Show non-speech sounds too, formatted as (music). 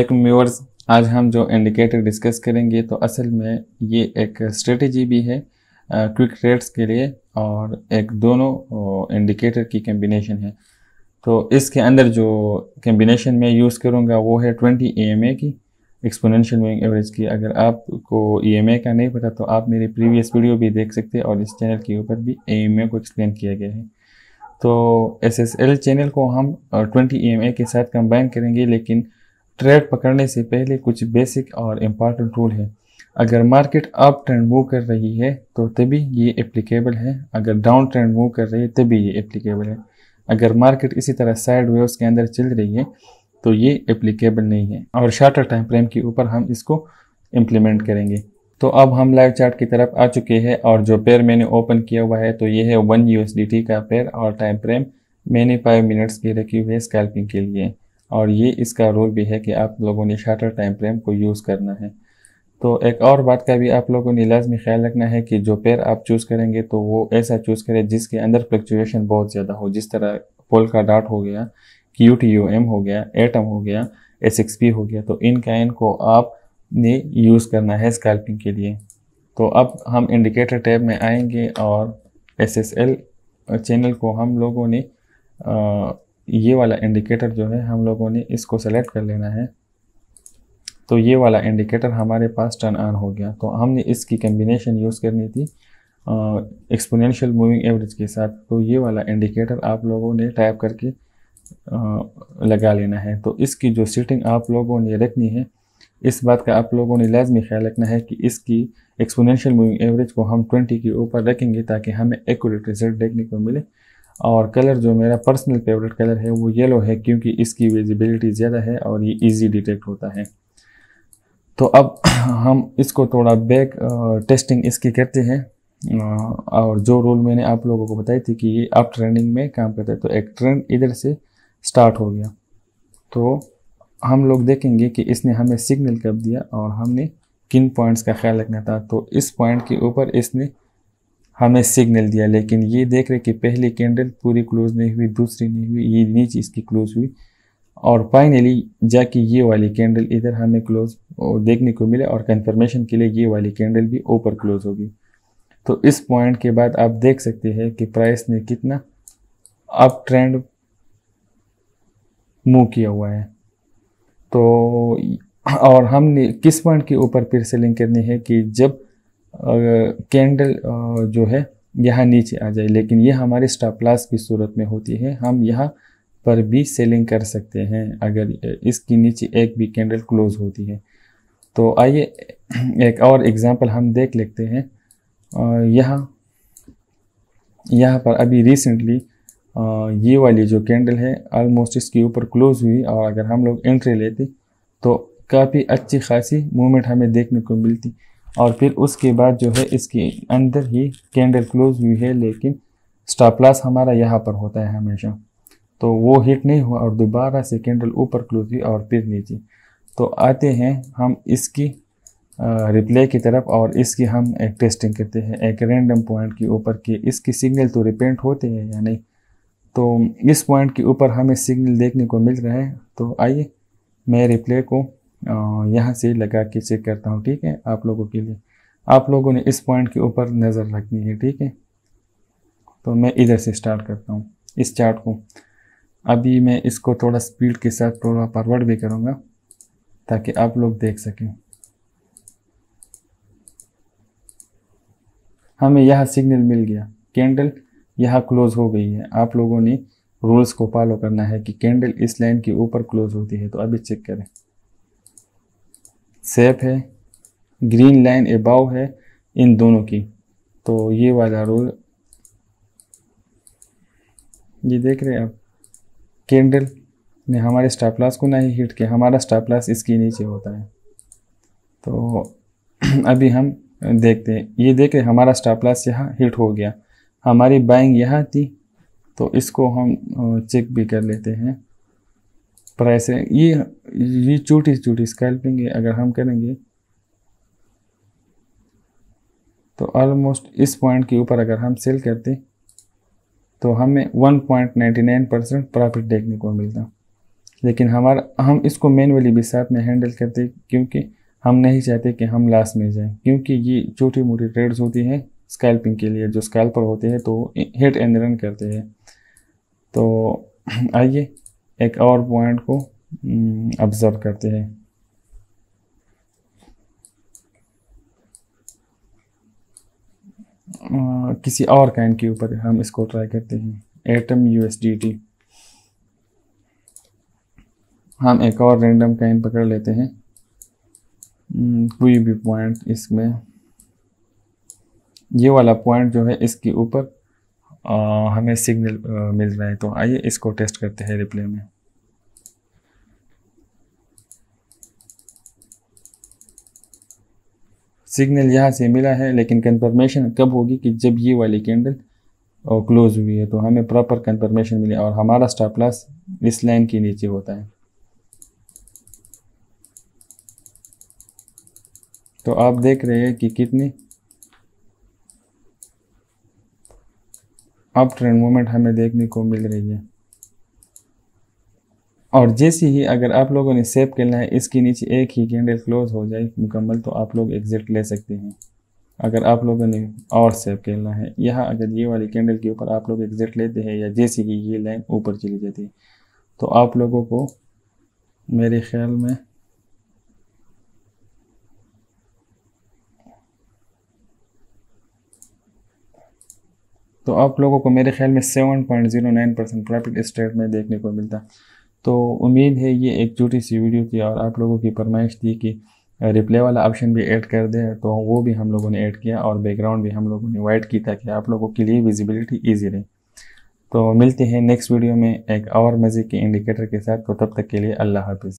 एक म्यूअर्स आज हम जो इंडिकेटर डिस्कस करेंगे तो असल में ये एक स्ट्रेटजी भी है क्विक ट्रेड्स के लिए और एक दोनों इंडिकेटर की कम्बिनेशन है तो इसके अंदर जो कम्बिनेशन मैं यूज़ करूँगा वो है ट्वेंटी ए की एक्सपोनेंशियल मूविंग एवरेज की अगर आपको ई का नहीं पता तो आप मेरी प्रीवियस वीडियो भी देख सकते हैं और इस चैनल के ऊपर भी ए को एक्सप्लेन किया गया है तो एस चैनल को हम ट्वेंटी ई के साथ कंबाइन करेंगे लेकिन ट्रेड पकड़ने से पहले कुछ बेसिक और इम्पॉर्टेंट रूल है अगर मार्केट अप ट्रेंड मूव कर रही है तो तभी ये एप्लीकेबल है अगर डाउन ट्रेंड मूव कर रही है तभी ये एप्लीकेबल है अगर मार्केट इसी तरह साइड वेव्स के अंदर चल रही है तो ये एप्लीकेबल नहीं है और शार्टर टाइम फ्रेम के ऊपर हम इसको इम्प्लीमेंट करेंगे तो अब हम लाइव चार्ट की तरफ आ चुके हैं और जो पेयर मैंने ओपन किया हुआ है तो ये है वन यू का पेयर और टाइम फ्रेम मैंने फाइव मिनट्स की रखी हुई है स्कैल्पिंग के लिए और ये इसका रोल भी है कि आप लोगों ने शार्टर टाइम फ्रेम को यूज़ करना है तो एक और बात का भी आप लोगों ने लाजमी ख्याल रखना है कि जो पेयर आप चूज़ करेंगे तो वो ऐसा चूज़ करें जिसके अंदर फ्लक्चुएशन बहुत ज़्यादा हो जिस तरह पोल का डाट हो गया क्यू टी यू एम हो गया एटम हो गया एस एक्स पी हो गया तो इन इनका को आपने यूज़ करना है स्कैल्पिंग के लिए तो अब हम इंडिकेटर टैब में आएंगे और एस एस एल चैनल को हम लोगों ने आ, ये वाला इंडिकेटर जो है हम लोगों ने इसको सेलेक्ट कर लेना है तो ये वाला इंडिकेटर हमारे पास टर्न ऑन हो गया तो हमने इसकी कम्बिनेशन यूज़ करनी थी एक्सपोनेंशियल मूविंग एवरेज के साथ तो ये वाला इंडिकेटर आप लोगों ने टाइप करके आ, लगा लेना है तो इसकी जो सीटिंग आप लोगों ने रखनी है इस बात का आप लोगों ने लाजमी ख्याल रखना है कि इसकी एक्सपोनेंशियल मूविंग एवरेज को हम 20 के ऊपर रखेंगे ताकि हमें एक्यूरेट रिजल्ट देखने को मिले और कलर जो मेरा पर्सनल फेवरेट कलर है वो येलो है क्योंकि इसकी विजिबिलिटी ज़्यादा है और ये इजी डिटेक्ट होता है तो अब (clears throat) हम इसको थोड़ा बैक टेस्टिंग इसकी करते हैं और जो रोल मैंने आप लोगों को बताई थी कि ये अप ट्रेंडिंग में काम करता है तो एक ट्रेंड इधर से स्टार्ट हो गया तो हम लोग देखेंगे कि इसने हमें सिग्नल कब दिया और हमने किन पॉइंट्स का ख्याल रखना था तो इस पॉइंट के ऊपर इसने हमें सिग्नल दिया लेकिन ये देख रहे कि पहली कैंडल पूरी क्लोज नहीं हुई दूसरी नहीं हुई ये नीचे इसकी क्लोज हुई और फाइनली जाके ये वाली कैंडल इधर हमें क्लोज देखने को मिले और कंफर्मेशन के लिए ये वाली कैंडल भी ऊपर क्लोज होगी तो इस पॉइंट के बाद आप देख सकते हैं कि प्राइस ने कितना अप ट्रेंड मूव किया हुआ है तो और हमने किस पॉइंट के ऊपर फिर सेलिंग करनी है कि जब कैंडल जो है यहाँ नीचे आ जाए लेकिन ये हमारे लॉस की सूरत में होती है हम यहाँ पर भी सेलिंग कर सकते हैं अगर इसके नीचे एक भी कैंडल क्लोज होती है तो आइए एक और एग्ज़ाम्पल हम देख लेते हैं यहाँ यहाँ पर अभी रिसेंटली ये वाली जो कैंडल है ऑलमोस्ट इसके ऊपर क्लोज़ हुई और अगर हम लोग एंट्री लेते तो काफ़ी अच्छी खासी मूवमेंट हमें देखने को मिलती और फिर उसके बाद जो है इसके अंदर ही कैंडल क्लोज हुई है लेकिन स्टॉप लॉस हमारा यहाँ पर होता है हमेशा तो वो हिट नहीं हुआ और दोबारा से कैंडल ऊपर क्लोज हुई और फिर नीचे तो आते हैं हम इसकी रिप्ले की तरफ और इसकी हम एक टेस्टिंग करते हैं एक रैंडम पॉइंट के ऊपर कि इसकी सिग्नल तो रिपेंट होते हैं या नहीं तो इस पॉइंट के ऊपर हमें सिग्नल देखने को मिल रहा है तो आइए मैं रिप्ले को यहाँ से लगा के चेक करता हूँ ठीक है आप लोगों के लिए आप लोगों ने इस पॉइंट के ऊपर नज़र रखनी है ठीक है तो मैं इधर से स्टार्ट करता हूँ इस चार्ट को अभी मैं इसको थोड़ा स्पीड के साथ थोड़ा फॉरवर्ड भी करूँगा ताकि आप लोग देख सकें हमें यह सिग्नल मिल गया कैंडल यहाँ क्लोज हो गई है आप लोगों ने रूल्स को फॉलो करना है कि कैंडल इस लाइन के ऊपर क्लोज होती है तो अभी चेक करें सेप है ग्रीन लाइन एबाव है इन दोनों की तो ये वाला रोल ये देख रहे हैं आप कैंडल ने हमारे स्टापलास को नहीं हिट किया हमारा स्टापलास इसके नीचे होता है तो (clears throat) अभी हम देखते हैं ये देख रहे हमारा स्टापलास यहाँ हिट हो गया हमारी बाइंग यहाँ थी तो इसको हम चेक भी कर लेते हैं प्राइस है ये ये छोटी छोटी स्कैल्पिंग है अगर हम करेंगे तो ऑलमोस्ट इस पॉइंट के ऊपर अगर हम सेल करते तो हमें 1.99 परसेंट प्रॉफिट देखने को मिलता लेकिन हमारा हम इसको मैनुअली भी साथ में हैंडल करते क्योंकि हम नहीं चाहते कि हम लास्ट में जाएं क्योंकि ये छोटी मोटी ट्रेड्स होती हैं स्कैल्पिंग के लिए जो स्कैल्पर होते हैं तो हिट एंड रन करते हैं तो (clears throat) आइए एक और पॉइंट को ऑब्जर्व हम्म, करते हैं किसी और काइंड के ऊपर हम इसको ट्राई करते हैं एटम यूएसडीटी हम एक और रेंडम काइंड पकड़ लेते हैं हम्म, कोई भी पॉइंट इसमें ये वाला पॉइंट जो है इसके ऊपर हमें सिग्नल मिल रहा है तो आइए इसको टेस्ट करते हैं रिप्ले में सिग्नल यहाँ से मिला है लेकिन कंफर्मेशन कब होगी कि जब ये वाली कैंडल क्लोज हुई है तो हमें प्रॉपर कंफर्मेशन मिले और हमारा स्टॉप लॉस इस लाइन के नीचे होता है तो आप देख रहे हैं कि कितनी अप ट्रेंड मूवमेंट हमें देखने को मिल रही है और जैसे ही अगर आप लोगों ने सेव करना है इसके नीचे एक ही कैंडल क्लोज हो जाए मुकम्मल तो आप लोग एग्जिट ले सकते हैं अगर आप लोगों ने और सेव करना है यहाँ अगर ये वाली कैंडल के ऊपर आप लोग एग्जिट लेते हैं या जैसे ही ये लाइन ऊपर चली जाती है तो आप लोगों को मेरे ख्याल में तो आप लोगों को मेरे ख्याल में seven point zero nine percent profit state में देखने को मिलता तो उम्मीद है ये एक छोटी सी वीडियो की और आप लोगों की फरमाइश थी कि रिप्ले वाला ऑप्शन भी ऐड कर दें तो वो भी हम लोगों ने ऐड किया और बैकग्राउंड भी हम लोगों ने वाइट की ताकि आप लोगों के लिए विजिबिलिटी ईजी रहे तो मिलते हैं नेक्स्ट वीडियो में एक और मज़े के इंडिकेटर के साथ तो तब तक के लिए अल्लाह हाफिज़